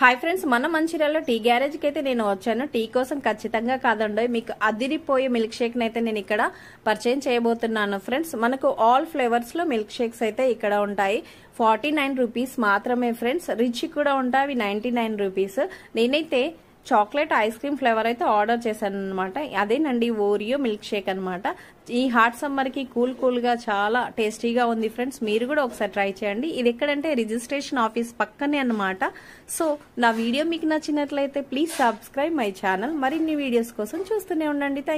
hi friends మన మంచిర్యాలలో tea గ్యారేజ్కి అయితే నేను వచ్చాను టీ కోసం ఖచ్చితంగా కాదండి మీకు అదిరిపోయే మిల్క్ షేక్ అయితే నేను ఇక్కడ పర్చేజ్ చేయబోతున్నాను ఫ్రెండ్స్ మనకు ఆల్ ఫ్లేవర్స్లో మిల్క్ షేక్స్ అయితే ఇక్కడ ఉంటాయి ఫార్టీ నైన్ రూపీస్ మాత్రమే ఫ్రెండ్స్ రిచ్ కూడా ఉంటాయి అవి నైంటీ నైన్ రూపీస్ నేనైతే చాక్లెట్ ఐస్ క్రీమ్ ఫ్లేవర్ అయితే ఆర్డర్ చేశాను అనమాట అదేనండి ఓరియో మిల్క్ షేక్ అనమాట ఈ హాట్ సమ్మర్కి కూల్ కూల్గా చాలా టేస్టీగా ఉంది ఫ్రెండ్స్ మీరు కూడా ఒకసారి ట్రై చేయండి ఇది ఎక్కడంటే రిజిస్ట్రేషన్ ఆఫీస్ పక్కనే అనమాట సో నా వీడియో మీకు నచ్చినట్లయితే ప్లీజ్ సబ్స్క్రైబ్ మై ఛానల్ మరిన్ని వీడియోస్ కోసం చూస్తూనే ఉండండి